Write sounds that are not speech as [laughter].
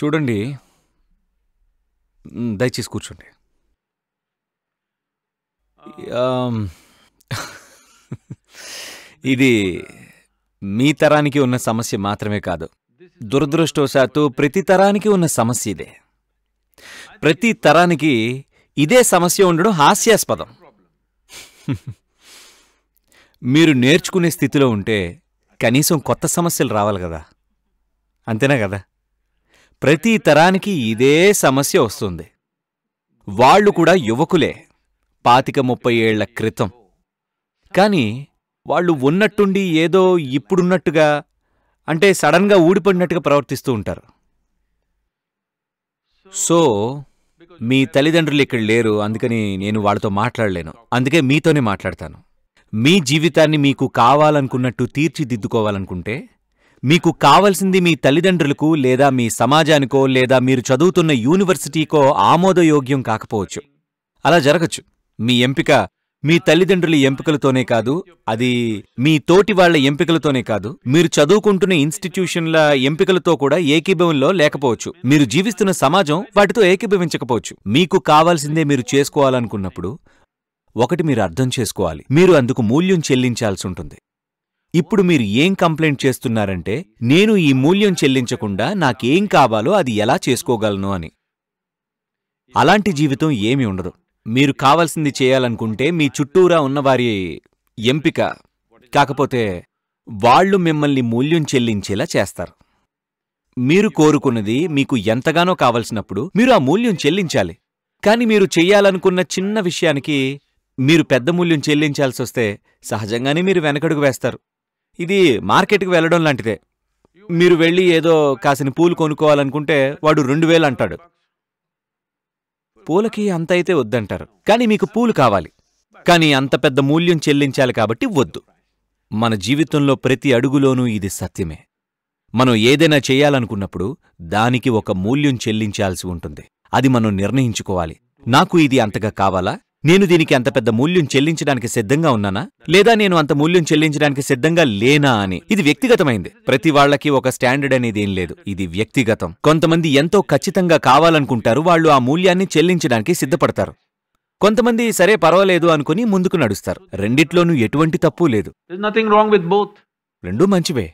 చూడండి దయచేసి కూర్చోండి [laughs] ఇది మీ తరానికి ఉన్న సమస్య మాత్రమే కాదు దురదృష్టవశాత్తు ప్రతి తరానికి ఉన్న సమస్య ఇదే ప్రతి తరానికి ఇదే సమస్య ఉండడం హాస్యాస్పదం [laughs] మీరు నేర్చుకునే స్థితిలో ఉంటే కనీసం కొత్త సమస్యలు రావాలి కదా అంతేనా కదా ప్రతి తరానికి ఇదే సమస్య వస్తుంది వాళ్ళు కూడా యువకులే పాతిక ముప్పై ఏళ్ల క్రితం కానీ వాళ్ళు ఉన్నట్టుండి ఏదో ఇప్పుడున్నట్టుగా అంటే సడన్గా ఊడిపడినట్టుగా ప్రవర్తిస్తూ ఉంటారు సో మీ తల్లిదండ్రులు ఇక్కడ లేరు అందుకని నేను వాళ్ళతో మాట్లాడలేను అందుకే మీతోనే మాట్లాడతాను మీ జీవితాన్ని మీకు కావాలనుకున్నట్టు తీర్చిదిద్దుకోవాలనుకుంటే మీకు కావలసింది మీ తల్లిదండ్రులకు లేదా మీ సమాజానికో లేదా మీరు చదువుతున్న యూనివర్సిటీకో ఆమోదయోగ్యం కాకపోవచ్చు అలా జరగచ్చు మీ ఎంపిక మీ తల్లిదండ్రుల ఎంపికలతోనే కాదు అది మీ తోటి వాళ్ల ఎంపికలతోనే కాదు మీరు చదువుకుంటున్న ఇన్స్టిట్యూషన్ల ఎంపికలతో కూడా ఏకీభవంలో లేకపోవచ్చు మీరు జీవిస్తున్న సమాజం వాటితో ఏకీభవించకపోవచ్చు మీకు కావాల్సిందే మీరు చేసుకోవాలనుకున్నప్పుడు ఒకటి మీరు అర్థం చేసుకోవాలి మీరు అందుకు మూల్యం చెల్లించాల్సి ఉంటుంది ఇప్పుడు మీరు ఏం కంప్లైంట్ చేస్తున్నారంటే నేను ఈ మూల్యం చెల్లించకుండా నాకేం కావాలో అది ఎలా చేసుకోగలను అని అలాంటి జీవితం ఏమి ఉండదు మీరు కావాల్సింది చేయాలనుకుంటే మీ చుట్టూరా ఉన్నవారి ఎంపిక కాకపోతే వాళ్ళు మిమ్మల్ని మూల్యం చెల్లించేలా చేస్తారు మీరు కోరుకున్నది మీకు ఎంతగానో కావలసినప్పుడు మీరు ఆ మూల్యం చెల్లించాలి కానీ మీరు చెయ్యాలనుకున్న చిన్న విషయానికి మీరు పెద్ద మూల్యం చెల్లించాల్సొస్తే సహజంగానే మీరు వెనకడుగు వేస్తారు ఇది మార్కెట్కి వెళ్ళడం లాంటిదే మీరు వెళ్ళి ఏదో కాసిన పూలు కొనుక్కోవాలనుకుంటే వాడు రెండు వేలు అంటాడు పూలకి అంత అయితే వద్దంటారు కానీ మీకు పూలు కావాలి కానీ అంత పెద్ద మూల్యం చెల్లించాలి కాబట్టి వద్దు మన జీవితంలో ప్రతి అడుగులోనూ ఇది సత్యమే మనం ఏదైనా చేయాలనుకున్నప్పుడు దానికి ఒక మూల్యం చెల్లించాల్సి ఉంటుంది అది మనం నిర్ణయించుకోవాలి నాకు ఇది అంతగా కావాలా నేను దీనికి అంత పెద్ద మూల్యం చెల్లించడానికి సిద్ధంగా ఉన్నానా లేదా నేను అంత మూల్యం చెల్లించడానికి సిద్ధంగా లేనా అని ఇది వ్యక్తిగతమైంది ప్రతి వాళ్లకి ఒక స్టాండర్డ్ అనేది ఏం లేదు ఇది వ్యక్తిగతం కొంతమంది ఎంతో ఖచ్చితంగా కావాలనుకుంటారు వాళ్ళు ఆ మూల్యాన్ని చెల్లించడానికి సిద్ధపడతారు కొంతమంది సరే పర్వాలేదు అనుకుని ముందుకు నడుస్తారు రెండిట్లోనూ ఎటువంటి తప్పు లేదు రెండూ మంచివే